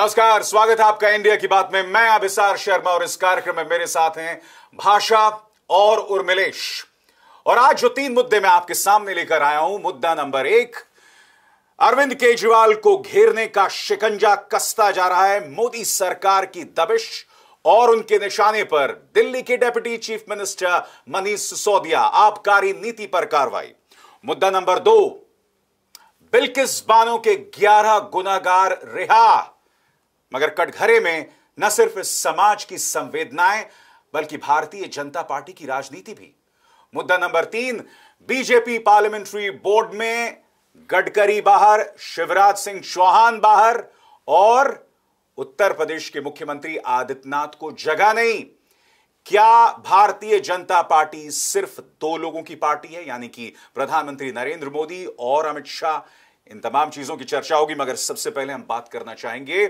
नमस्कार स्वागत है आपका इंडिया की बात में मैं अभिसार शर्मा और इस कार्यक्रम में मेरे साथ हैं भाषा और उर्मिलेश और आज जो तीन मुद्दे मैं आपके सामने लेकर आया हूं मुद्दा नंबर एक अरविंद केजरीवाल को घेरने का शिकंजा कसता जा रहा है मोदी सरकार की दबिश और उनके निशाने पर दिल्ली के deputy chief minister Manish Sisodia आबकारी नीति पर कार्रवाई मुद्दा नंबर दो बिल्किस बानो के 11 गुनागार रिहा मगर कटघरे में न सिर्फ समाज की संवेदनाएं बल्कि भारतीय जनता पार्टी की राजनीति भी मुद्दा नंबर तीन बीजेपी पार्लियामेंट्री बोर्ड में गडकरी बाहर शिवराज सिंह चौहान बाहर और उत्तर प्रदेश के मुख्यमंत्री आदित्यनाथ को जगह नहीं क्या भारतीय जनता पार्टी सिर्फ दो लोगों की पार्टी है यानी कि प्रधानमंत्री नरेंद्र मोदी और अमित शाह इन तमाम चीजों की चर्चा होगी मगर सबसे पहले हम बात करना चाहेंगे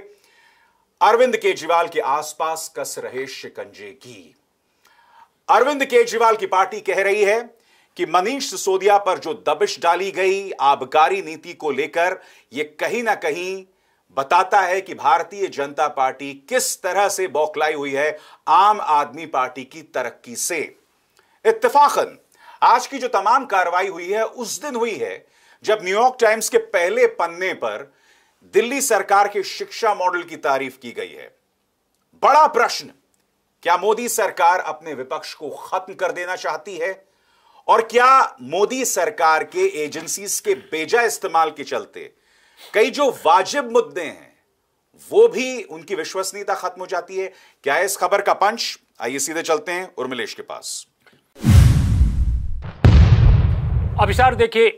अरविंद केजरीवाल के आसपास कस रहे शिकंजे की अरविंद केजरीवाल की पार्टी कह रही है कि मनीष सिसोदिया पर जो दबिश डाली गई आबकारी नीति को लेकर यह कहीं ना कहीं बताता है कि भारतीय जनता पार्टी किस तरह से बौखलाई हुई है आम आदमी पार्टी की तरक्की से इतफाकन आज की जो तमाम कार्रवाई हुई है उस दिन हुई है जब न्यूयॉर्क टाइम्स के पहले पन्ने पर दिल्ली सरकार के शिक्षा मॉडल की तारीफ की गई है बड़ा प्रश्न क्या मोदी सरकार अपने विपक्ष को खत्म कर देना चाहती है और क्या मोदी सरकार के एजेंसीज के बेजा इस्तेमाल के चलते कई जो वाजिब मुद्दे हैं वो भी उनकी विश्वसनीयता खत्म हो जाती है क्या इस खबर का पंच आइए सीधे चलते हैं उर्मिलेश के पास अभिसार देखिए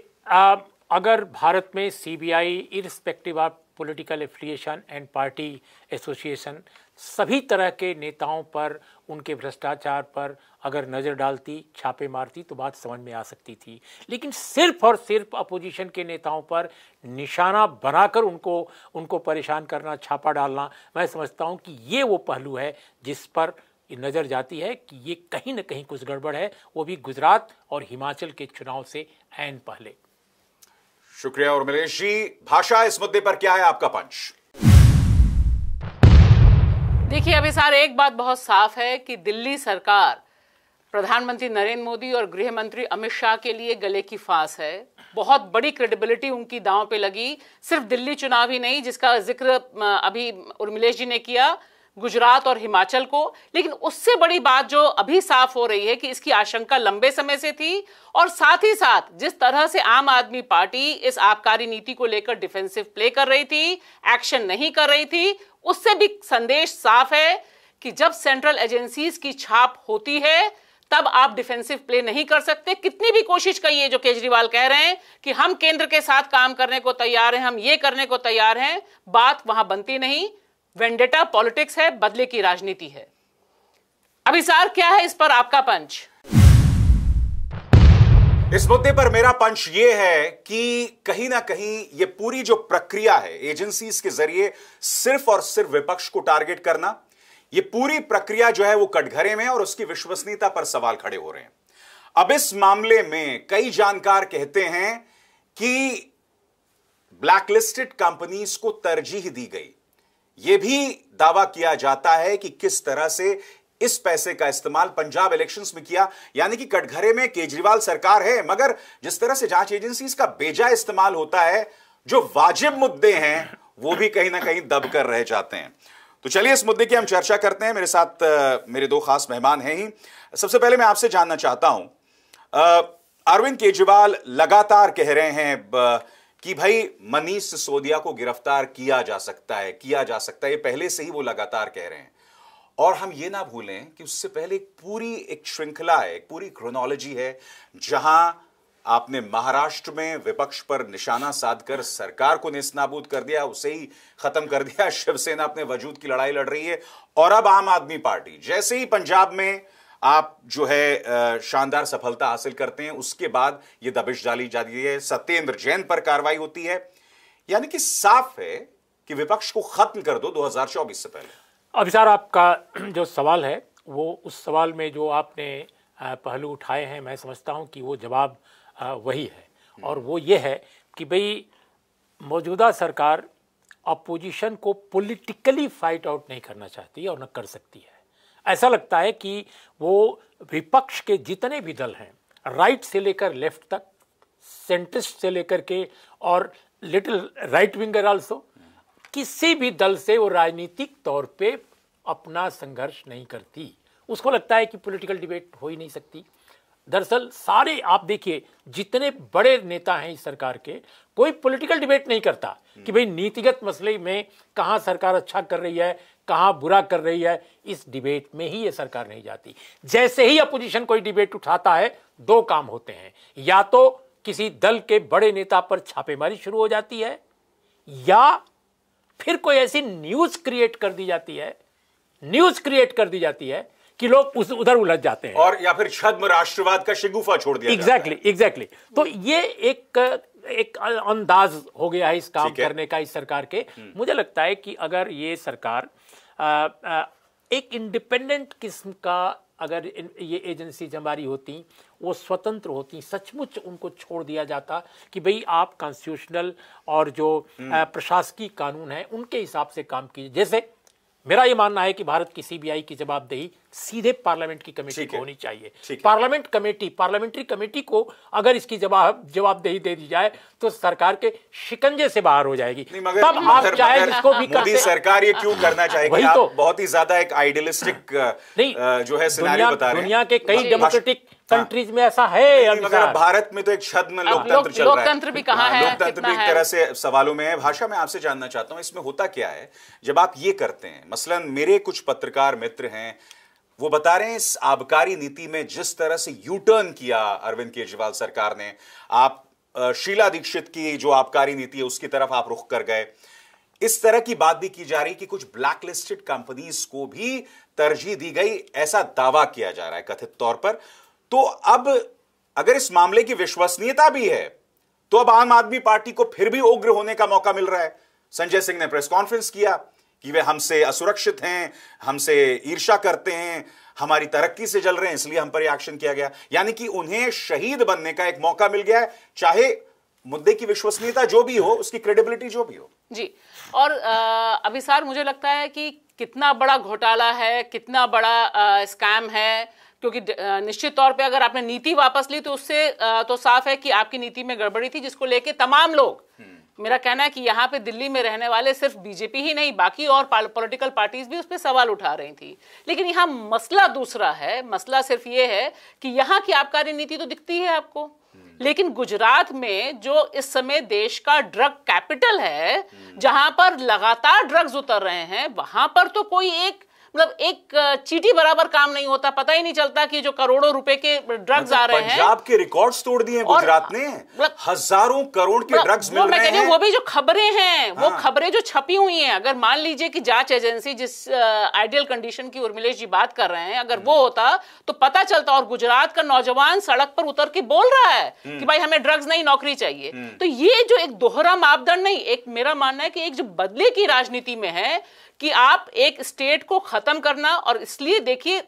अगर भारत में CBI irrespective of political affiliation and party association सभी तरह के नेताओं पर उनके भ्रष्टाचार पर अगर नज़र डालती छापे मारती तो बात समझ में आ सकती थी लेकिन सिर्फ और सिर्फ अपोजिशन के नेताओं पर निशाना बनाकर उनको उनको परेशान करना छापा डालना मैं समझता हूँ कि ये वो पहलू है जिस पर नज़र जाती है कि ये कहीं ना कहीं कुछ गड़बड़ है वो भी गुजरात और हिमाचल के चुनाव से एन पहले शुक्रिया उर्मिलेश जी भाषा इस मुद्दे पर क्या है आपका पंच देखिए अभी सर एक बात बहुत साफ है कि दिल्ली सरकार प्रधानमंत्री नरेंद्र मोदी और गृह मंत्री अमित शाह के लिए गले की फांस है बहुत बड़ी क्रेडिबिलिटी उनकी दांव पे लगी सिर्फ दिल्ली चुनाव ही नहीं जिसका जिक्र अभी उर्मिलेश जी ने किया गुजरात और हिमाचल को लेकिन उससे बड़ी बात जो अभी साफ हो रही है कि इसकी आशंका लंबे समय से थी और साथ ही साथ जिस तरह से आम आदमी पार्टी इस आबकारी नीति को लेकर डिफेंसिव प्ले कर रही थी एक्शन नहीं कर रही थी उससे भी संदेश साफ है कि जब सेंट्रल एजेंसीज की छाप होती है तब आप डिफेंसिव प्ले नहीं कर सकते कितनी भी कोशिश करिए जो केजरीवाल कह रहे हैं कि हम केंद्र के साथ काम करने को तैयार हैं हम ये करने को तैयार हैं बात वहां बनती नहीं वेंडेटा पॉलिटिक्स है बदले की राजनीति है अभिसार क्या है इस पर आपका पंच इस मुद्दे पर मेरा पंच ये है कि कहीं ना कहीं ये पूरी जो प्रक्रिया है एजेंसीज के जरिए सिर्फ और सिर्फ विपक्ष को टारगेट करना ये पूरी प्रक्रिया जो है वो कटघरे में और उसकी विश्वसनीयता पर सवाल खड़े हो रहे हैं अब इस मामले में कई जानकार कहते हैं कि ब्लैकलिस्टेड कंपनीज को तरजीह दी गई यह भी दावा किया जाता है कि किस तरह से इस पैसे का इस्तेमाल पंजाब इलेक्शंस में किया यानी कि कटघरे में केजरीवाल सरकार है मगर जिस तरह से जांच एजेंसी का बेजा इस्तेमाल होता है जो वाजिब मुद्दे हैं वो भी कहीं ना कहीं दबकर रह जाते हैं तो चलिए इस मुद्दे की हम चर्चा करते हैं मेरे साथ मेरे दो खास मेहमान हैं ही सबसे पहले मैं आपसे जानना चाहता हूं अरविंद केजरीवाल लगातार कह रहे हैं कि भाई मनीष सिसोदिया को गिरफ्तार किया जा सकता है किया जा सकता है ये पहले से ही वो लगातार कह रहे हैं और हम ये ना भूलें कि उससे पहले एक पूरी एक श्रृंखला है एक पूरी क्रोनोलॉजी है जहां आपने महाराष्ट्र में विपक्ष पर निशाना साधकर सरकार को निस्नाबूद कर दिया उसे ही खत्म कर दिया शिवसेना अपने वजूद की लड़ाई लड़ रही है और अब आम आदमी पार्टी जैसे ही पंजाब में आप जो है शानदार सफलता हासिल करते हैं उसके बाद ये दबिश डाली जाती है सत्येंद्र जैन पर कार्रवाई होती है यानी कि साफ है कि विपक्ष को खत्म कर दो 2024 से पहले अभिसार आपका जो सवाल है वो उस सवाल में जो आपने पहलू उठाए हैं मैं समझता हूं कि वो जवाब वही है हम्म। और वो ये है कि भाई मौजूदा सरकार अपोजिशन को पॉलिटिकली फाइट आउट नहीं करना चाहती और न कर सकती है ऐसा लगता है कि वो विपक्ष के जितने भी दल हैं राइट से लेकर लेफ्ट तक सेंट्रिस्ट से लेकर के और लिटिल राइट विंगर आल्सो किसी भी दल से वो राजनीतिक तौर पे अपना संघर्ष नहीं करती उसको लगता है कि पॉलिटिकल डिबेट हो ही नहीं सकती दरअसल सारे आप देखिए जितने बड़े नेता हैं इस सरकार के कोई पॉलिटिकल डिबेट नहीं करता कि हम्म। भाई नीतिगत मसले में कहाँ सरकार अच्छा कर रही है कहाँ बुरा कर रही है इस डिबेट में ही ये सरकार नहीं जाती जैसे ही अपोजिशन कोई डिबेट उठाता है दो काम होते हैं या तो किसी दल के बड़े नेता पर छापेमारी शुरू हो जाती है या फिर कोई ऐसी न्यूज क्रिएट कर दी जाती है न्यूज क्रिएट कर दी जाती है कि लोग उस उधर उलझ जाते हैं और या फिर छद्म राष्ट्रवाद का शिगुफा छोड़ दिया एग्जैक्टली exactly, एग्जैक्टली exactly. तो ये एक एक अंदाज हो गया है इस काम करने का इस सरकार के मुझे लगता है कि अगर ये सरकार एक इंडिपेंडेंट किस्म का अगर ये एजेंसीज हमारी होती वो स्वतंत्र होती सचमुच उनको छोड़ दिया जाता कि भई आप कॉन्स्टिट्यूशनल और जो हम्म। प्रशासकीय कानून है उनके हिसाब से काम कीजिए जैसे मेरा ये मानना है कि भारत की सीबीआई की जवाबदेही सीधे पार्लियामेंट की कमेटी को होनी चाहिए पार्लियामेंट कमेटी पार्लियामेंट्री कमेटी को अगर इसकी जवाब जवाबदेही दे दी जाए तो सरकार के शिकंजे से बाहर हो जाएगी तब आप चाहे इसको भी मोदी सरकार ये क्यों करना चाहेगी वही तो बहुत ही ज्यादा एक आइडियलिस्टिक नहीं जो है दुनिया, बता रहे दुनिया के कई डेमोक्रेटिक कंट्रीज हाँ। में ऐसा है मगर भारत में तो एक छद्म लोकतंत्र चल रहा है भी कहा हाँ, है लोकतंत्र भी एक तरह से सवालों में है भाषा में आपसे जानना चाहता हूँ इसमें होता क्या है जब आप ये करते हैं मसलन मेरे कुछ पत्रकार मित्र हैं वो बता रहे हैं इस आबकारी नीति में जिस तरह से यू टर्न किया अरविंद केजरीवाल सरकार ने आप शीला दीक्षित की जो आबकारी नीति है उसकी तरफ आप रुख कर गए इस तरह की बात भी की जा रही कि कुछ ब्लैकलिस्टेड कंपनीज को भी तरजीह दी गई ऐसा दावा किया जा रहा है कथित तौर पर तो अब अगर इस मामले की विश्वसनीयता भी है तो अब आम आदमी पार्टी को फिर भी उग्र होने का मौका मिल रहा है संजय सिंह ने प्रेस कॉन्फ्रेंस किया कि वे हमसे असुरक्षित हैं हमसे ईर्षा करते हैं हमारी तरक्की से जल रहे हैं इसलिए हम पर एक्शन किया गया यानी कि उन्हें शहीद बनने का एक मौका मिल गया है चाहे मुद्दे की विश्वसनीयता जो भी हो उसकी क्रेडिबिलिटी जो भी हो जी और अभिसार मुझे लगता है कि कितना बड़ा घोटाला है कितना बड़ा स्कैम है क्योंकि निश्चित तौर पे अगर आपने नीति वापस ली तो उससे तो साफ है कि आपकी नीति में गड़बड़ी थी जिसको लेके तमाम लोग हम्म। मेरा कहना है कि यहाँ पे दिल्ली में रहने वाले सिर्फ बीजेपी ही नहीं बाकी और पॉलिटिकल पार्टीज भी उस पर सवाल उठा रही थी लेकिन यहाँ मसला दूसरा है मसला सिर्फ ये है कि यहाँ की आबकारी नीति तो दिखती है आपको लेकिन गुजरात में जो इस समय देश का ड्रग कैपिटल है जहां पर लगातार ड्रग्स उतर रहे हैं वहां पर तो कोई एक मतलब एक चीटी बराबर काम नहीं होता पता ही नहीं चलता कि जो करोड़ों रुपए के ड्रग्स मतलब आ रहे हैं पंजाब के रिकॉर्ड्स तोड़ दिए गुजरात ने मतलब हजारों करोड़ के ड्रग्स मतलब मिल रहे हैं वो भी जो खबरें हैं वो हाँ। खबरें जो छपी हुई हैं अगर मान लीजिए कि जांच एजेंसी जिस आइडियल कंडीशन की उर्मिलेश जी बात कर रहे हैं अगर वो हम्म। होता तो पता चलता और गुजरात का नौजवान सड़क पर उतर के बोल रहा है हम्म। कि भाई हमें ड्रग्स नहीं नौकरी चाहिए हम्म। तो ये जो एक दोहरा मापदंड नहीं एक मेरा मानना है कि एक जो बदले की राजनीति में है कि आप एक स्टेट को ख़त्म करना और इसलिए देखिए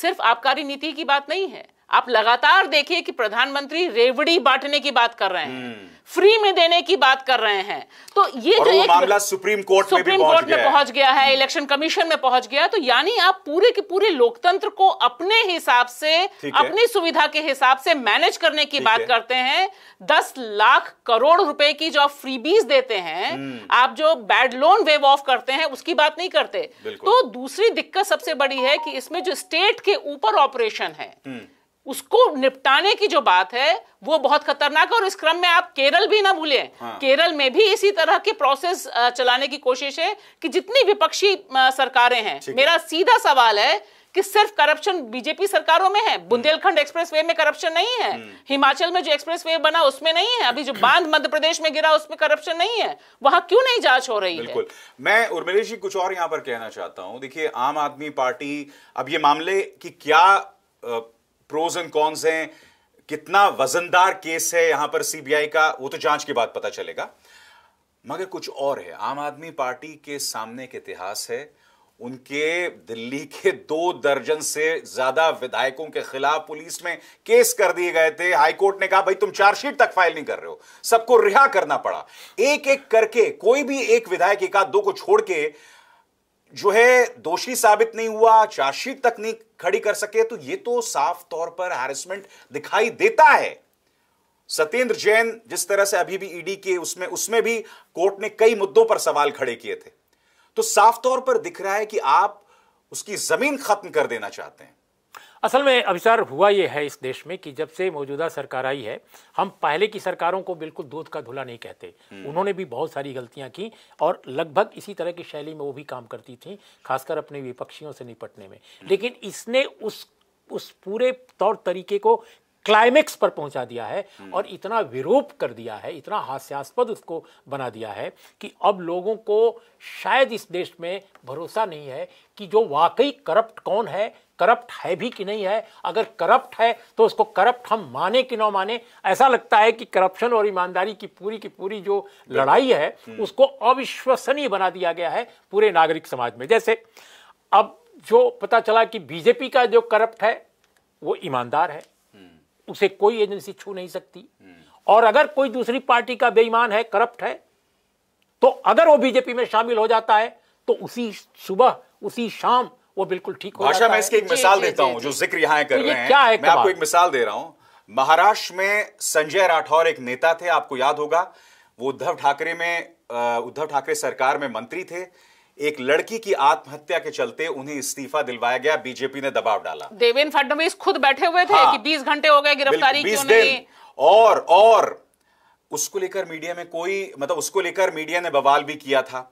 सिर्फ आबकारी नीति की बात नहीं है आप लगातार देखिए कि प्रधानमंत्री रेवड़ी बांटने की बात कर रहे हैं फ्री में देने की बात कर रहे हैं तो ये जो एक मामला सुप्रीम कोर्ट सुप्रीम कोर्ट में पहुंच गया है इलेक्शन कमीशन में पहुंच गया तो यानी आप पूरे के पूरे लोकतंत्र को अपने हिसाब से अपनी सुविधा के हिसाब से मैनेज करने की बात करते हैं दस लाख करोड़ रुपए की जो आप फ्रीबीज देते हैं हम्म। आप जो बैड लोन वेव ऑफ करते हैं उसकी बात नहीं करते तो दूसरी दिक्कत सबसे बड़ी है कि इसमें जो स्टेट के ऊपर ऑपरेशन है हम्म। उसको निपटाने की जो बात है वो बहुत खतरनाक है और इस क्रम में आप केरल भी ना भूलें हाँ। केरल में भी इसी तरह के प्रोसेस चलाने की कोशिश है कि जितनी विपक्षी सरकारें हैं मेरा सीधा सवाल है कि सिर्फ करप्शन बीजेपी सरकारों में है हम्म। बुंदेलखंड एक्सप्रेस वे में करप्शन नहीं है हम्म। हिमाचल में जो एक्सप्रेस वे बना उसमें नहीं है अभी जो बांध मध्य प्रदेश में गिरा उसमें करप्शन नहीं है वहां क्यों नहीं जांच हो रही बिल्कुल है? मैं उर्मिलेश जी कुछ और यहां पर कहना चाहता हूं देखिए आम आदमी पार्टी अब ये मामले की क्या आ, प्रोज एंड कॉन्स हैं कितना वजनदार केस है यहां पर सीबीआई का वो तो जांच के बाद पता चलेगा मगर कुछ और है आम आदमी पार्टी के सामने के इतिहास है उनके दिल्ली के दो दर्जन से ज्यादा विधायकों के खिलाफ पुलिस में केस कर दिए गए थे हाईकोर्ट ने कहा भाई तुम चार्जशीट तक फाइल नहीं कर रहे हो सबको रिहा करना पड़ा एक एक करके कोई भी एक विधायक एक दो को छोड़ के जो है दोषी साबित नहीं हुआ चार्जशीट तक नहीं खड़ी कर सके तो ये तो साफ तौर पर हैरेसमेंट दिखाई देता है सत्येंद्र जैन जिस तरह से अभी भी ईडी e के उसमें उसमें भी कोर्ट ने कई मुद्दों पर सवाल खड़े किए थे तो साफ तौर पर दिख रहा है कि आप उसकी जमीन खत्म कर देना चाहते हैं असल में अभिसार हुआ ये है इस देश में कि जब से मौजूदा सरकार आई है हम पहले की सरकारों को बिल्कुल दूध का धुला नहीं कहते हम्म। उन्होंने भी बहुत सारी गलतियां की और लगभग इसी तरह की शैली में वो भी काम करती थी खासकर अपने विपक्षियों से निपटने में हम्म। लेकिन इसने उस उस पूरे तौर तरीके को क्लाइमेक्स पर पहुंचा दिया है हम्म। और इतना विरोप कर दिया है इतना हास्यास्पद उसको बना दिया है कि अब लोगों को शायद इस देश में भरोसा नहीं है कि जो वाकई करप्ट कौन है करप्ट है भी कि नहीं है अगर करप्ट है तो उसको करप्ट हम माने कि ना माने ऐसा लगता है कि करप्शन और ईमानदारी की पूरी की पूरी जो लड़ाई है हम्म। उसको अविश्वसनीय बना दिया गया है पूरे नागरिक समाज में जैसे अब जो पता चला कि बीजेपी का जो करप्ट है वो ईमानदार है उसे कोई एजेंसी छू नहीं सकती और अगर कोई दूसरी पार्टी का बेईमान है करप्ट है तो अगर वो बीजेपी में शामिल हो जाता है तो उसी सुबह उसी शाम वो बिल्कुल ठीक हो जाता मैं इसकी एक मिसाल देता हूं जो जिक्र यहां कर तो रहे हैं क्या है मैं आपको एक मिसाल दे रहा हूं महाराष्ट्र में संजय राठौर एक नेता थे आपको याद होगा वो उद्धव ठाकरे में उद्धव ठाकरे सरकार में मंत्री थे एक लड़की की आत्महत्या के चलते उन्हें इस्तीफा दिलवाया गया बीजेपी ने दबाव डाला देवेंद्र फडणवीस खुद बैठे हुए थे हाँ, कि 20 घंटे हो गए गिरफ्तारी क्यों नहीं और और उसको लेकर मीडिया में कोई मतलब उसको लेकर मीडिया ने बवाल भी किया था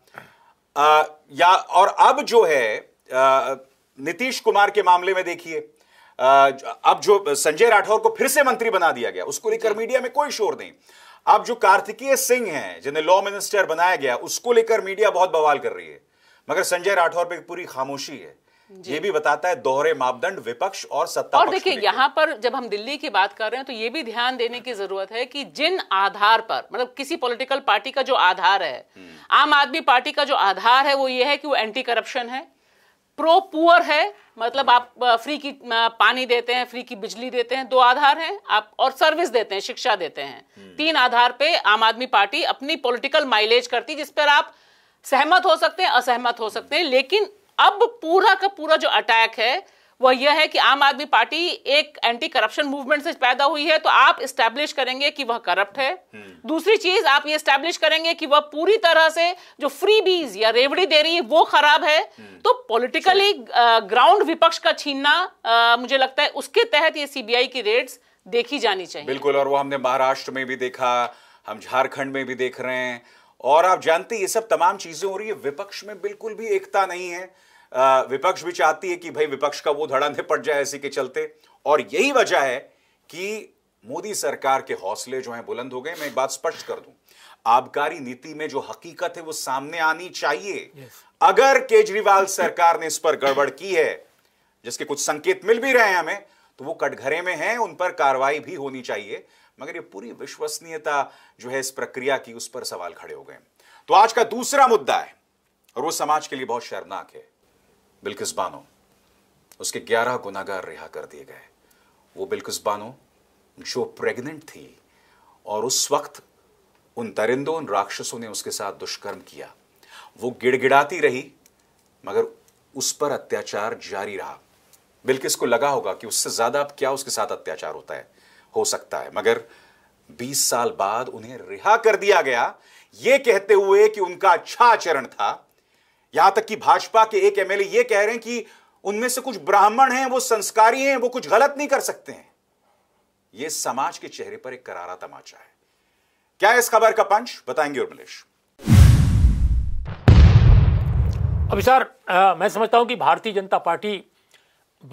आ, या और अब जो है नीतीश कुमार के मामले में देखिए अब जो संजय राठौर को फिर से मंत्री बना दिया गया उसको लेकर मीडिया में कोई शोर नहीं अब जो कार्तिकीय सिंह हैं जिन्हें लॉ मिनिस्टर बनाया गया उसको लेकर मीडिया बहुत बवाल कर रही है मगर संजय राठौर पे पूरी खामोशी है ये भी बताता है दोहरे मापदंड विपक्ष और सत्ता और देखिए यहाँ पर जब हम दिल्ली की बात कर रहे हैं तो ये भी ध्यान देने की जरूरत है कि जिन आधार पर मतलब किसी पॉलिटिकल पार्टी का जो आधार है हम्म। आम आदमी पार्टी का जो आधार है वो ये है कि वो एंटी करप्शन है प्रो पुअर है मतलब आप फ्री की पानी देते हैं फ्री की बिजली देते हैं दो आधार हैं आप और सर्विस देते हैं शिक्षा देते हैं हम्म। तीन आधार पे आम आदमी पार्टी अपनी पॉलिटिकल माइलेज करती जिस पर आप सहमत हो सकते हैं असहमत हो सकते हैं लेकिन अब पूरा का पूरा जो अटैक है वह यह है कि आम आदमी पार्टी एक एंटी करप्शन मूवमेंट से पैदा हुई है तो आप स्टैब्लिश करेंगे कि वह करप्ट है हम्म। दूसरी चीज आप ये स्टैब्लिश करेंगे कि वह पूरी तरह से जो फ्री बीज या रेवड़ी दे रही है वो खराब है हम्म। तो पॉलिटिकली ग्राउंड विपक्ष का छीनना मुझे लगता है उसके तहत ये सीबीआई की रेड्स देखी जानी चाहिए बिल्कुल और वो हमने महाराष्ट्र में भी देखा हम झारखंड में भी देख रहे हैं और आप जानते ये सब तमाम चीजें हो रही है विपक्ष में बिल्कुल भी एकता नहीं है विपक्ष भी चाहती है कि भाई विपक्ष का वो धड़ा पड़ जाए इसी के चलते और यही वजह है कि मोदी सरकार के हौसले जो हैं बुलंद हो गए मैं एक बात स्पष्ट कर दूं आबकारी नीति में जो हकीकत है वो सामने आनी चाहिए yes. अगर केजरीवाल सरकार ने इस पर गड़बड़ की है जिसके कुछ संकेत मिल भी रहे हैं हमें तो वो कटघरे में हैं उन पर कार्रवाई भी होनी चाहिए मगर ये पूरी विश्वसनीयता जो है इस प्रक्रिया की उस पर सवाल खड़े हो गए तो आज का दूसरा मुद्दा है और वो समाज के लिए बहुत शर्मनाक है बिल्किस बानो उसके 11 गुनागार रिहा कर दिए गए वो बिल्किस बानो जो प्रेग्नेंट थी और उस वक्त उन दरिंदों उन राक्षसों ने उसके साथ दुष्कर्म किया वो गिड़गिड़ाती रही मगर उस पर अत्याचार जारी रहा बिल्किस को लगा होगा कि उससे ज्यादा अब क्या उसके साथ अत्याचार होता है हो सकता है मगर 20 साल बाद उन्हें रिहा कर दिया गया यह कहते हुए कि उनका अच्छा आचरण था यहां तक कि भाजपा के एक एमएलए यह कह रहे हैं कि उनमें से कुछ ब्राह्मण हैं वो संस्कारी हैं वो कुछ गलत नहीं कर सकते हैं यह समाज के चेहरे पर एक करारा तमाचा है क्या है इस खबर का पंच बताएंगे उर्मिलेश अभी सर मैं समझता हूं कि भारतीय जनता पार्टी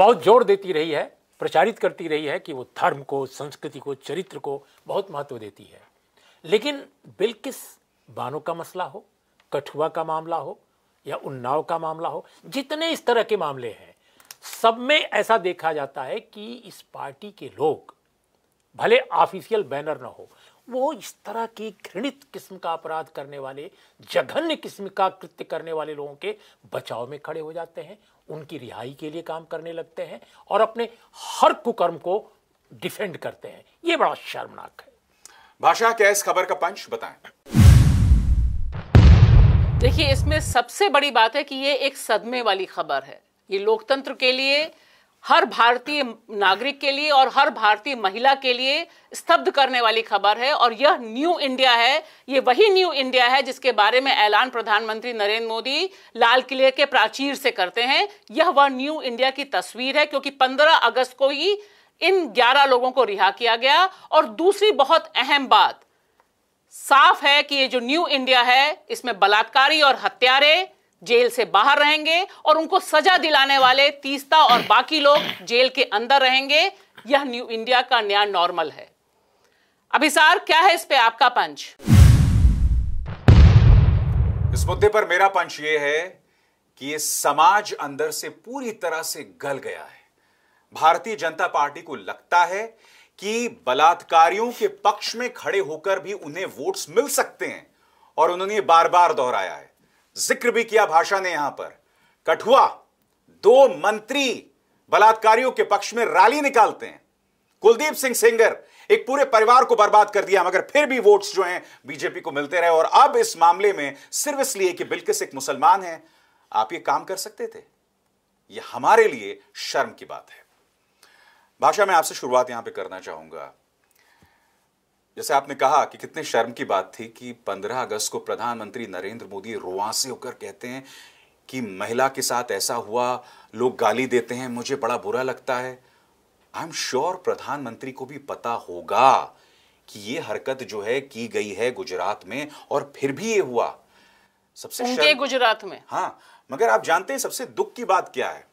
बहुत जोर देती रही है प्रचारित करती रही है कि वो धर्म को संस्कृति को चरित्र को बहुत महत्व देती है लेकिन बिल्किस बानो का मसला हो कठुआ का मामला हो या उन्नाव का मामला हो जितने इस तरह के मामले हैं सब में ऐसा देखा जाता है कि इस पार्टी के लोग भले ऑफिशियल बैनर ना हो वो इस तरह के घृणित किस्म का अपराध करने वाले जघन्य किस्म का कृत्य करने वाले लोगों के बचाव में खड़े हो जाते हैं उनकी रिहाई के लिए काम करने लगते हैं और अपने हर कुकर्म को डिफेंड करते हैं ये बड़ा शर्मनाक है भाषा क्या इस खबर का पंच बताएं देखिए इसमें सबसे बड़ी बात है कि ये एक सदमे वाली खबर है ये लोकतंत्र के लिए हर भारतीय नागरिक के लिए और हर भारतीय महिला के लिए स्तब्ध करने वाली खबर है और यह न्यू इंडिया है ये वही न्यू इंडिया है जिसके बारे में ऐलान प्रधानमंत्री नरेंद्र मोदी लाल किले के प्राचीर से करते हैं यह वह न्यू इंडिया की तस्वीर है क्योंकि 15 अगस्त को ही इन 11 लोगों को रिहा किया गया और दूसरी बहुत अहम बात साफ है कि ये जो न्यू इंडिया है इसमें बलात्कारी और हत्यारे जेल से बाहर रहेंगे और उनको सजा दिलाने वाले तीस्ता और बाकी लोग जेल के अंदर रहेंगे यह न्यू इंडिया का नया नॉर्मल है अभिसार क्या है इस पे आपका पंच इस मुद्दे पर मेरा पंच यह है कि ये समाज अंदर से पूरी तरह से गल गया है भारतीय जनता पार्टी को लगता है कि बलात्कारियों के पक्ष में खड़े होकर भी उन्हें वोट्स मिल सकते हैं और उन्होंने बार बार दोहराया है जिक्र भी किया भाषा ने यहां पर कठुआ दो मंत्री बलात्कारियों के पक्ष में रैली निकालते हैं कुलदीप सिंह सिंगर एक पूरे परिवार को बर्बाद कर दिया मगर फिर भी वोट्स जो हैं बीजेपी को मिलते रहे और अब इस मामले में सिर्फ इसलिए कि बिल्किस एक मुसलमान है आप ये काम कर सकते थे यह हमारे लिए शर्म की बात है भाषा में आपसे शुरुआत यहां पे करना चाहूंगा जैसे आपने कहा कि कितने शर्म की बात थी कि 15 अगस्त को प्रधानमंत्री नरेंद्र मोदी रुआ से होकर कहते हैं कि महिला के साथ ऐसा हुआ लोग गाली देते हैं मुझे बड़ा बुरा लगता है आई एम श्योर प्रधानमंत्री को भी पता होगा कि ये हरकत जो है की गई है गुजरात में और फिर भी ये हुआ सबसे उनके गुजरात में हाँ मगर आप जानते हैं सबसे दुख की बात क्या है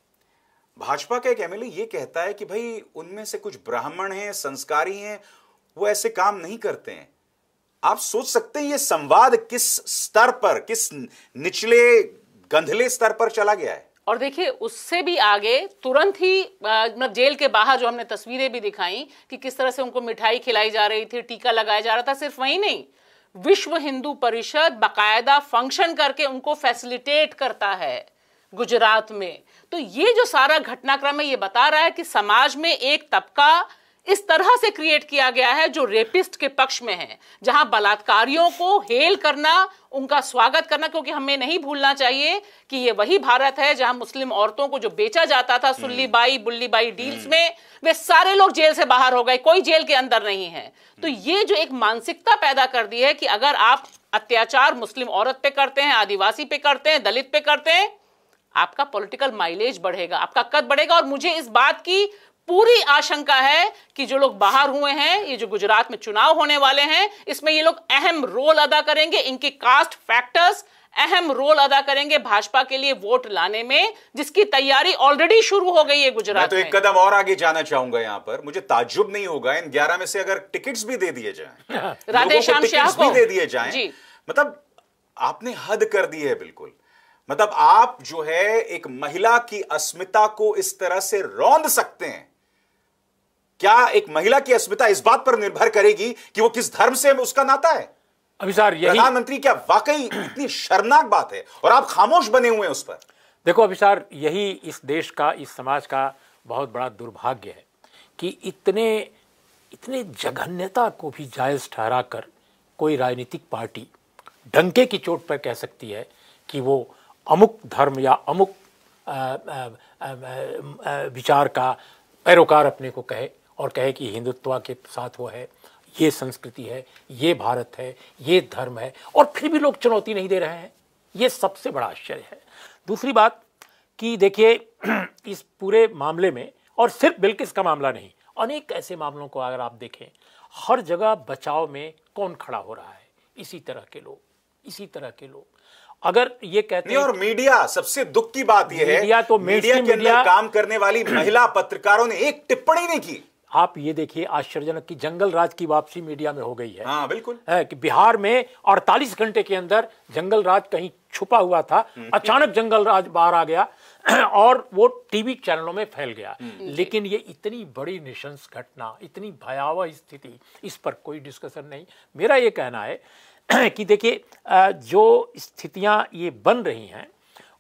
भाजपा का एक एमएलए ये कहता है कि भाई उनमें से कुछ ब्राह्मण हैं संस्कारी हैं वो ऐसे काम नहीं करते हैं आप सोच सकते हैं ये संवाद किस स्तर पर किस निचले गंधले स्तर पर चला गया है और देखिए उससे भी आगे तुरंत ही मतलब जेल के बाहर जो हमने तस्वीरें भी दिखाई कि किस तरह से उनको मिठाई खिलाई जा रही थी टीका लगाया जा रहा था सिर्फ वही नहीं विश्व हिंदू परिषद बाकायदा फंक्शन करके उनको फैसिलिटेट करता है गुजरात में तो ये जो सारा घटनाक्रम है ये बता रहा है कि समाज में एक तबका इस तरह से क्रिएट किया गया है जो रेपिस्ट के पक्ष में है जहां बलात्कारियों को हेल करना उनका स्वागत करना क्योंकि हमें नहीं भूलना चाहिए कि ये वही भारत है जहां मुस्लिम औरतों को जो बेचा जाता था सुल्लीबाई बुल्लीबाई डील्स में वे सारे लोग जेल से बाहर हो गए कोई जेल के अंदर नहीं है तो ये जो एक मानसिकता पैदा कर दी है कि अगर आप अत्याचार मुस्लिम औरत पे करते हैं आदिवासी पे करते हैं दलित पे करते हैं आपका पॉलिटिकल माइलेज बढ़ेगा आपका कद बढ़ेगा और मुझे इस बात की पूरी आशंका है कि जो लोग बाहर हुए हैं ये जो गुजरात में चुनाव होने वाले हैं इसमें ये लोग अहम रोल अदा करेंगे इनके कास्ट फैक्टर्स अहम रोल अदा करेंगे भाजपा के लिए वोट लाने में जिसकी तैयारी ऑलरेडी शुरू हो गई है गुजरात तो एक कदम और आगे जाना चाहूंगा यहाँ पर मुझे ताजुब नहीं होगा इन ग्यारह में से अगर टिकट्स भी दे दिए जाए राधे श्याम दे दिए जाए मतलब आपने हद कर दी है बिल्कुल मतलब आप जो है एक महिला की अस्मिता को इस तरह से रौंद सकते हैं क्या एक महिला की अस्मिता इस बात पर निर्भर करेगी कि वो किस धर्म से उसका नाता है अभी सर यही प्रधानमंत्री क्या वाकई इतनी शर्मनाक बात है और आप खामोश बने हुए हैं उस पर देखो अभी सर यही इस देश का इस समाज का बहुत बड़ा दुर्भाग्य है कि इतने इतने जघन्यता को भी जायज ठहरा कर कोई राजनीतिक पार्टी डंके की चोट पर कह सकती है कि वो अमुक धर्म या अमुक विचार का पैरोकार अपने को कहे और कहे कि हिंदुत्व के साथ वो है ये संस्कृति है ये भारत है ये धर्म है और फिर भी लोग चुनौती नहीं दे रहे हैं ये सबसे बड़ा आश्चर्य है दूसरी बात कि देखिए इस पूरे मामले में और सिर्फ बिल्किस का मामला नहीं अनेक ऐसे मामलों को अगर आप देखें हर जगह बचाव में कौन खड़ा हो रहा है इसी तरह के लोग इसी तरह के लोग अगर ये कहते हैं और मीडिया सबसे दुख की बात यह है मीडिया तो मीडिया के अंदर काम करने वाली महिला पत्रकारों ने एक टिप्पणी नहीं की आप ये देखिए आश्चर्यजनक की जंगल राज की वापसी मीडिया में हो गई है हाँ बिल्कुल है कि बिहार में 48 घंटे के अंदर जंगल राज कहीं छुपा हुआ था हम्म। अचानक जंगल राज बाहर आ गया और वो टीवी चैनलों में फैल गया हम्म। लेकिन ये इतनी बड़ी निशंस घटना इतनी भयावह स्थिति इस पर कोई डिस्कशन नहीं मेरा ये कहना है कि देखिए जो स्थितियाँ ये बन रही हैं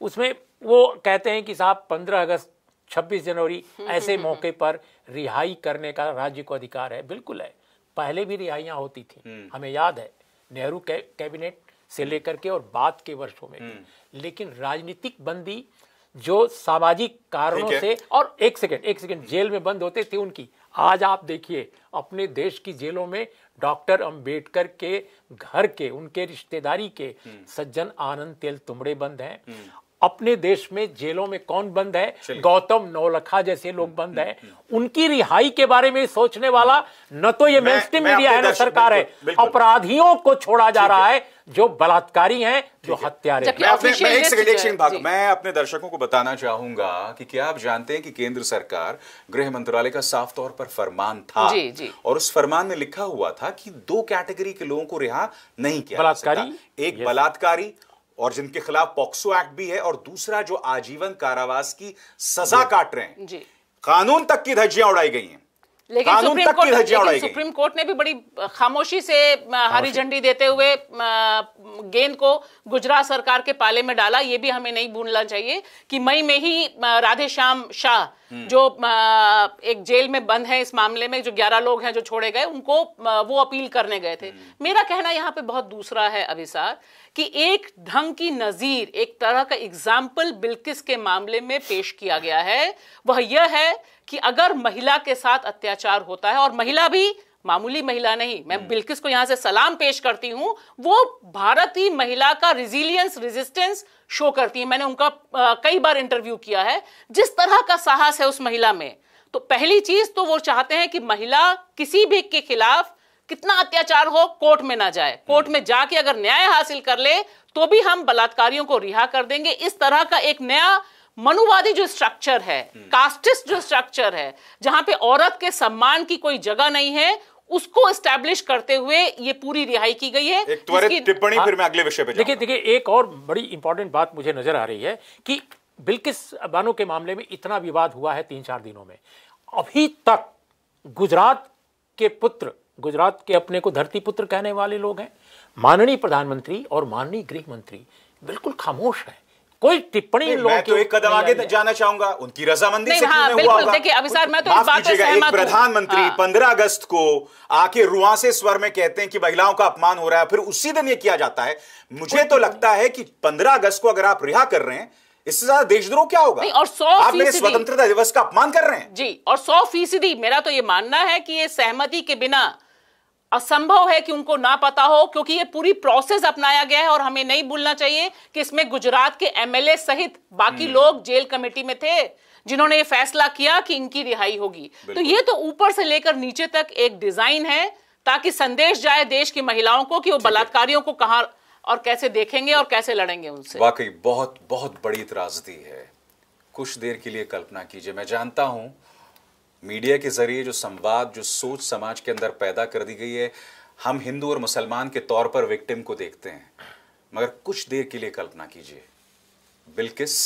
उसमें वो कहते हैं कि साहब पंद्रह अगस्त 26 जनवरी हम्म। ऐसे मौके पर रिहाई करने का राज्य को अधिकार है बिल्कुल है पहले भी रिहाइयाँ होती थी हम्म। हमें याद है नेहरू कैबिनेट से लेकर के और बाद के वर्षों में हम्म। लेकिन राजनीतिक बंदी जो सामाजिक कारणों से और एक सेकंड एक सेकंड जेल में बंद होते थे उनकी आज आप देखिए अपने देश की जेलों में डॉक्टर अंबेडकर के घर के उनके रिश्तेदारी के हम्म। सज्जन आनंद तेल तुमड़े बंद हैं अपने देश में जेलों में कौन बंद है गौतम नौलखा जैसे लोग हम्म, बंद हैं हम्म, हम्म, उनकी रिहाई के बारे में सोचने वाला न तो ये मेन मीडिया है न सरकार है अपराधियों को छोड़ा जा रहा है जो बलात्कारी हैं जो हत्यारे हैं मैं, मैं अपने दर्शकों को बताना चाहूंगा कि क्या आप जानते हैं कि केंद्र सरकार गृह मंत्रालय का साफ तौर पर फरमान था जी, जी। और उस फरमान में लिखा हुआ था कि दो कैटेगरी के लोगों को रिहा नहीं किया बलात्कारी एक बलात्कारी और जिनके खिलाफ पॉक्सो एक्ट भी है और दूसरा जो आजीवन कारावास की सजा काट रहे हैं कानून तक की धज्जियां उड़ाई गई हैं लेकिन सुप्रीम कोर्ट सुप्रीम कोर्ट ने भी बड़ी खामोशी से हरी झंडी देते हुए गेंद को गुजरात सरकार के पाले में डाला ये भी हमें नहीं भूलना चाहिए कि मई में ही राधे श्याम शाह हम्म। जो एक जेल में बंद है इस मामले में जो ग्यारह लोग हैं जो छोड़े गए उनको वो अपील करने गए थे हम्म। मेरा कहना यहाँ पे बहुत दूसरा है अभिसार कि एक ढंग की नजीर एक तरह का एग्जाम्पल बिल्किस के मामले में पेश किया गया है वह यह है कि अगर महिला के साथ अत्याचार होता है और महिला भी मामूली महिला नहीं मैं हम्म। बिल्किस को यहां से सलाम पेश करती हूं वो भारतीय महिला का रिजिलियंस रेजिस्टेंस शो करती है मैंने उनका आ, कई बार इंटरव्यू किया है जिस तरह का साहस है उस महिला में तो पहली चीज तो वो चाहते हैं कि महिला किसी भी के खिलाफ कितना अत्याचार हो कोर्ट में ना जाए हम्म। कोर्ट में जाके अगर न्याय हासिल कर ले तो भी हम बलात्कारियों को रिहा कर देंगे इस तरह का एक नया मनुवादी जो स्ट्रक्चर है कास्टिस्ट हम्म। जो स्ट्रक्चर है जहां पे औरत के सम्मान की कोई जगह नहीं है उसको स्टैब्लिश करते हुए ये पूरी रिहाई की गई है एक त्वरित टिप्पणी हाँ। फिर मैं अगले विषय पे देखिए देखिए एक और बड़ी इंपॉर्टेंट बात मुझे नजर आ रही है कि बिल्किस बानो के मामले में इतना विवाद हुआ है तीन चार दिनों में अभी तक गुजरात के पुत्र गुजरात के अपने को धरती पुत्र कहने वाले लोग हैं माननीय प्रधानमंत्री और माननीय गृह मंत्री बिल्कुल खामोश है कोई टिप्पणी लोग तो एक कदम आगे जाना चाहूंगा उनकी रजामंदी से हाँ, हुआ होगा देखिए अभी सर मैं तो इस बात पर प्रधानमंत्री हाँ। पंद्रह अगस्त को आके रुआ से स्वर में कहते हैं कि महिलाओं का अपमान हो रहा है फिर उसी दिन ये किया जाता है मुझे तो लगता है कि पंद्रह अगस्त को अगर आप रिहा कर रहे हैं इससे ज्यादा देशद्रोह क्या होगा नहीं और सौ आप मेरे स्वतंत्रता दिवस का अपमान कर रहे हैं जी और सौ फीसदी मेरा तो ये मानना है कि ये सहमति के बिना असंभव है कि उनको ना पता हो क्योंकि ये पूरी प्रोसेस अपनाया गया है और हमें नहीं भूलना चाहिए कि इसमें गुजरात के एमएलए सहित बाकी हम्म। लोग जेल कमेटी में थे जिन्होंने ये फैसला किया कि इनकी रिहाई होगी तो ये तो ऊपर से लेकर नीचे तक एक डिजाइन है ताकि संदेश जाए देश की महिलाओं को कि वो बलात्कारियों को कहा और कैसे देखेंगे और कैसे लड़ेंगे उनसे वाकई बहुत बहुत बड़ी त्रासदी है कुछ देर के लिए कल्पना कीजिए मैं जानता हूं मीडिया के ज़रिए जो संवाद जो सोच समाज के अंदर पैदा कर दी गई है हम हिंदू और मुसलमान के तौर पर विक्टिम को देखते हैं मगर कुछ देर के लिए कल्पना कीजिए बिल्किस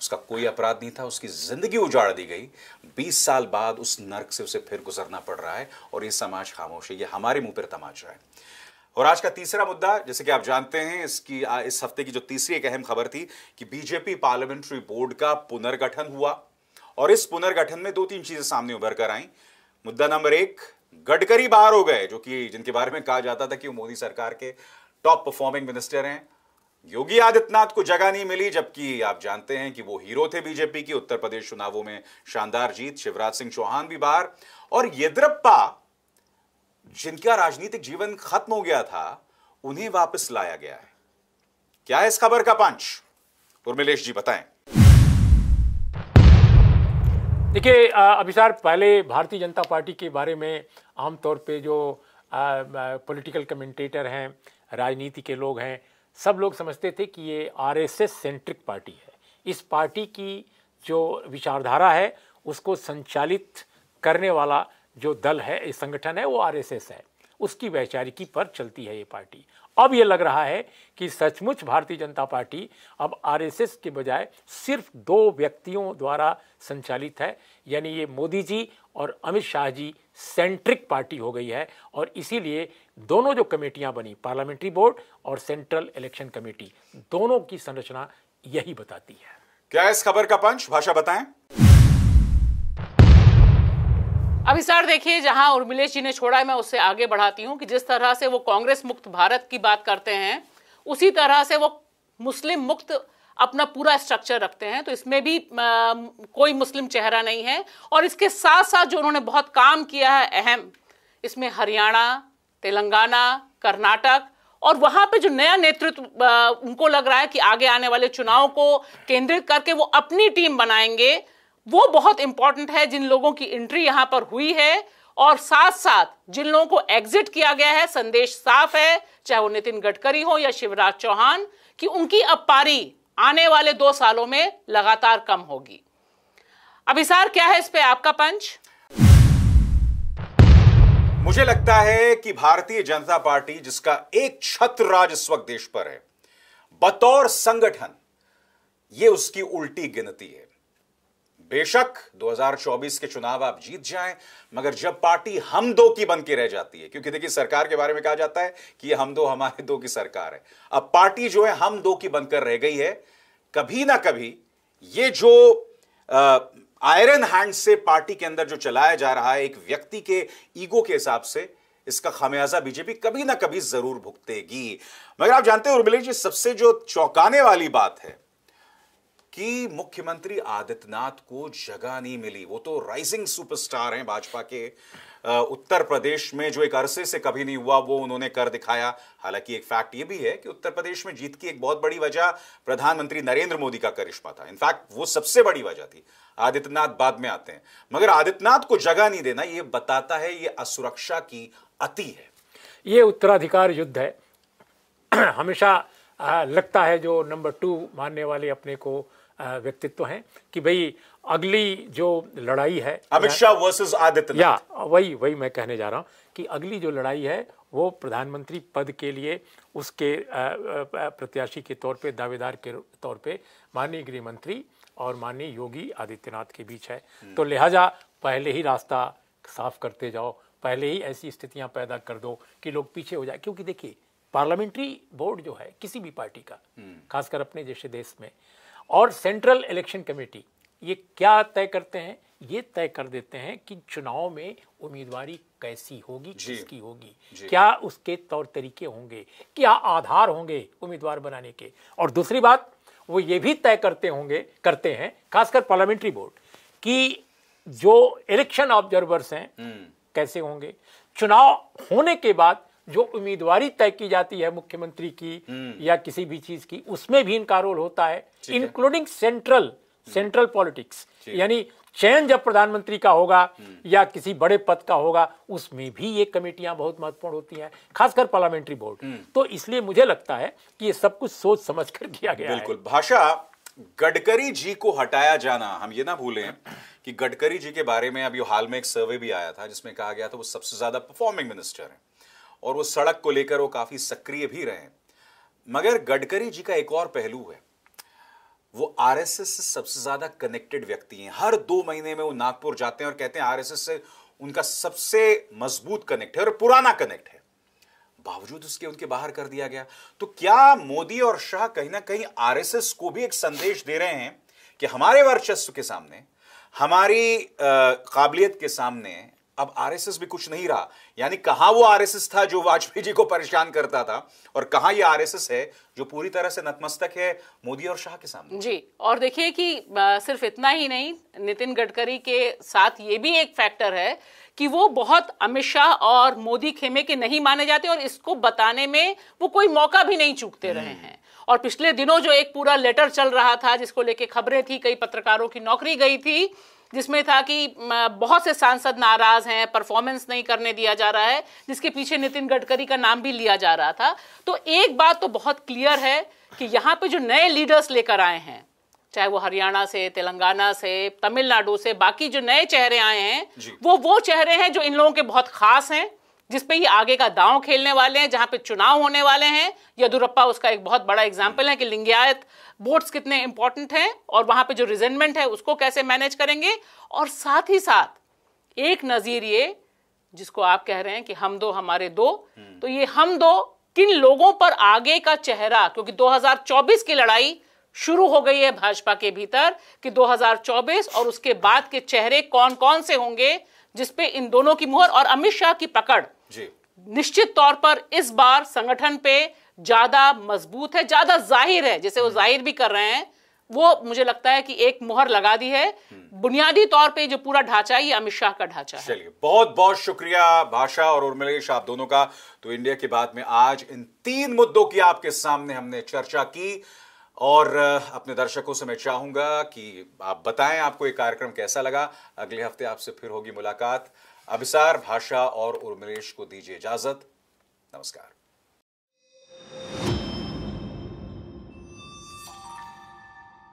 उसका कोई अपराध नहीं था उसकी जिंदगी उजाड़ दी गई बीस साल बाद उस नर्क से उसे फिर गुजरना पड़ रहा है और ये समाज खामोश है ये हमारे मुंह पर तमाचा है और आज का तीसरा मुद्दा जैसे कि आप जानते हैं इसकी इस हफ्ते की जो तीसरी एक अहम खबर थी कि बीजेपी पार्लियामेंट्री बोर्ड का पुनर्गठन हुआ और इस पुनर्गठन में दो तीन चीजें सामने उभर कर आई मुद्दा नंबर एक गडकरी बाहर हो गए जो कि जिनके बारे में कहा जाता था कि वो मोदी सरकार के टॉप परफॉर्मिंग मिनिस्टर हैं योगी आदित्यनाथ को जगह नहीं मिली जबकि आप जानते हैं कि वो हीरो थे बीजेपी की उत्तर प्रदेश चुनावों में शानदार जीत शिवराज सिंह चौहान भी बाहर और येद्रप्पा जिनका राजनीतिक जीवन खत्म हो गया था उन्हें वापस लाया गया है क्या है इस खबर का पंच उर्मिलेश जी बताएं देखिए अभिसार पहले भारतीय जनता पार्टी के बारे में आमतौर पे जो पॉलिटिकल कमेंटेटर हैं राजनीति के लोग हैं सब लोग समझते थे कि ये आरएसएस सेंट्रिक पार्टी है इस पार्टी की जो विचारधारा है उसको संचालित करने वाला जो दल है इस संगठन है वो आरएसएस है उसकी वैचारिकी पर चलती है ये पार्टी अब ये लग रहा है कि सचमुच भारतीय जनता पार्टी अब आरएसएस के बजाय सिर्फ दो व्यक्तियों द्वारा संचालित है यानी ये मोदी जी और अमित शाह जी सेंट्रिक पार्टी हो गई है और इसीलिए दोनों जो कमेटियां बनी पार्लियामेंट्री बोर्ड और सेंट्रल इलेक्शन कमेटी दोनों की संरचना यही बताती है क्या इस खबर का पंच भाषा बताएं अभी सर देखिए जहां उर्मिलेश जी ने छोड़ा है मैं उससे आगे बढ़ाती हूँ कि जिस तरह से वो कांग्रेस मुक्त भारत की बात करते हैं उसी तरह से वो मुस्लिम मुक्त अपना पूरा स्ट्रक्चर रखते हैं तो इसमें भी आ, कोई मुस्लिम चेहरा नहीं है और इसके साथ साथ जो उन्होंने बहुत काम किया है अहम इसमें हरियाणा तेलंगाना कर्नाटक और वहां पे जो नया नेतृत्व उनको लग रहा है कि आगे आने वाले चुनाव को केंद्रित करके वो अपनी टीम बनाएंगे वो बहुत इंपॉर्टेंट है जिन लोगों की एंट्री यहां पर हुई है और साथ साथ जिन लोगों को एग्जिट किया गया है संदेश साफ है चाहे वो नितिन गडकरी हो या शिवराज चौहान कि उनकी अब पारी आने वाले दो सालों में लगातार कम होगी अब क्या है इस पे आपका पंच मुझे लगता है कि भारतीय जनता पार्टी जिसका एक छत्र राज इस वक्त देश पर है बतौर संगठन ये उसकी उल्टी गिनती है बेशक 2024 के चुनाव आप जीत जाएं मगर जब पार्टी हम दो की बन के रह जाती है क्योंकि देखिए सरकार के बारे में कहा जाता है कि हम दो हमारे दो की सरकार है अब पार्टी जो है हम दो की बनकर रह गई है कभी ना कभी ये जो आयरन हैंड से पार्टी के अंदर जो चलाया जा रहा है एक व्यक्ति के ईगो के हिसाब से इसका खामियाजा बीजेपी कभी ना कभी जरूर भुगतेगी मगर आप जानते हैं उर्मिले जी सबसे जो चौंकाने वाली बात है कि मुख्यमंत्री आदित्यनाथ को जगह नहीं मिली वो तो राइजिंग सुपरस्टार हैं भाजपा के उत्तर प्रदेश में जो एक अरसे से कभी नहीं हुआ वो उन्होंने कर दिखाया हालांकि एक फैक्ट ये भी है कि उत्तर प्रदेश में जीत की एक बहुत बड़ी वजह प्रधानमंत्री नरेंद्र मोदी का करिश्मा था इनफैक्ट वो सबसे बड़ी वजह थी आदित्यनाथ बाद में आते हैं मगर आदित्यनाथ को जगह नहीं देना ये बताता है ये असुरक्षा की अति है ये उत्तराधिकार युद्ध है हमेशा लगता है जो नंबर टू मानने वाले अपने को व्यक्तित्व हैं कि भाई अगली जो लड़ाई है अमित शाह वर्सेस आदित्य या वही वही मैं कहने जा रहा हूँ कि अगली जो लड़ाई है वो प्रधानमंत्री पद के लिए उसके प्रत्याशी के तौर पे दावेदार के तौर पे माननीय गृह मंत्री और माननीय योगी आदित्यनाथ के बीच है हम्म। तो लिहाजा पहले ही रास्ता साफ करते जाओ पहले ही ऐसी स्थितियां पैदा कर दो कि लोग पीछे हो जाए क्योंकि देखिए पार्लियामेंट्री बोर्ड जो है किसी भी पार्टी का हम्म। खासकर अपने जैसे देश में और सेंट्रल इलेक्शन कमेटी ये क्या तय करते हैं ये तय कर देते हैं कि चुनाव में उम्मीदवारी कैसी होगी किसकी होगी क्या उसके तौर तरीके होंगे क्या आधार होंगे उम्मीदवार बनाने के और दूसरी बात वो ये भी तय करते होंगे करते हैं खासकर पार्लियामेंट्री बोर्ड कि जो इलेक्शन ऑब्जर्वर्स हैं हम्म। कैसे होंगे चुनाव होने के बाद जो उम्मीदवारी तय की जाती है मुख्यमंत्री की हम्म। या किसी भी चीज की उसमें भी इनका रोल होता है इंक्लूडिंग सेंट्रल सेंट्रल पॉलिटिक्स यानी चयन जब प्रधानमंत्री का होगा हम्म। या किसी बड़े पद का होगा उसमें भी ये कमेटियां बहुत महत्वपूर्ण होती हैं खासकर पार्लियामेंट्री हम्म। बोर्ड तो इसलिए मुझे लगता है कि ये सब कुछ सोच समझ कर किया गया बिल्कुल भाषा गडकरी जी को हटाया जाना हम ये ना भूलें कि गडकरी जी के बारे में अभी हाल में एक सर्वे भी आया था जिसमें कहा गया था वो सबसे ज्यादा परफॉर्मिंग मिनिस्टर हैं और वो सड़क को लेकर वो काफ़ी सक्रिय भी रहे मगर गडकरी जी का एक और पहलू है वो आरएसएस से सबसे ज़्यादा कनेक्टेड व्यक्ति हैं हर दो महीने में वो नागपुर जाते हैं और कहते हैं आरएसएस से उनका सबसे मजबूत कनेक्ट है और पुराना कनेक्ट है बावजूद उसके उनके बाहर कर दिया गया तो क्या मोदी और शाह कहीं ना कहीं आरएसएस को भी एक संदेश दे रहे हैं कि हमारे वर्चस्व के सामने हमारी काबिलियत के सामने अब आरएसएस भी कुछ नहीं रहा यानी कहां वो आरएसएस था जो वाजपेयी जी को परेशान करता था और कहां ये आरएसएस है जो पूरी तरह से नतमस्तक है मोदी और शाह के सामने जी और देखिए कि सिर्फ इतना ही नहीं नितिन गडकरी के साथ ये भी एक फैक्टर है कि वो बहुत अमित शाह और मोदी खेमे के नहीं माने जाते और इसको बताने में वो कोई मौका भी नहीं चूकते रहे हम्म। हैं और पिछले दिनों जो एक पूरा लेटर चल रहा था जिसको लेके खबरें थी कई पत्रकारों की नौकरी गई थी जिसमें था कि बहुत से सांसद नाराज हैं परफॉर्मेंस नहीं करने दिया जा रहा है जिसके पीछे नितिन गडकरी का नाम भी लिया जा रहा था तो एक बात तो बहुत क्लियर है कि यहाँ पे जो नए लीडर्स लेकर आए हैं चाहे वो हरियाणा से तेलंगाना से तमिलनाडु से बाकी जो नए चेहरे आए हैं वो वो चेहरे हैं जो इन लोगों के बहुत खास हैं जिसपे ये आगे का दांव खेलने वाले हैं जहां पे चुनाव होने वाले हैं यदुरप्पा उसका एक बहुत बड़ा एग्जाम्पल है कि लिंगायत वोट्स कितने इंपॉर्टेंट हैं और वहां पे जो रिजेंटमेंट है उसको कैसे मैनेज करेंगे और साथ ही साथ एक नजीर ये जिसको आप कह रहे हैं कि हम दो हमारे दो हम्म। तो ये हम दो किन लोगों पर आगे का चेहरा क्योंकि 2024 की लड़ाई शुरू हो गई है भाजपा के भीतर कि 2024 और उसके बाद के चेहरे कौन कौन से होंगे जिसपे इन दोनों की मुहर और अमित शाह की पकड़ निश्चित तौर पर इस बार संगठन पे ज़्यादा मजबूत है ज़्यादा जाहिर है जैसे वो हम्म। जाहिर भी कर रहे हैं वो मुझे लगता है कि एक मोहर लगा दी है हम्म। बुनियादी तौर पे जो पूरा ढांचा है ये अमित शाह का ढांचा है चलिए बहुत बहुत शुक्रिया भाषा और उर्मिलेश आप दोनों का तो इंडिया की बात में आज इन तीन मुद्दों की आपके सामने हमने चर्चा की और अपने दर्शकों से मैं चाहूंगा कि आप बताएं आपको ये कार्यक्रम कैसा लगा अगले हफ्ते आपसे फिर होगी मुलाकात अभिसार भाषा और उर्मिलेश को दीजिए इजाजत नमस्कार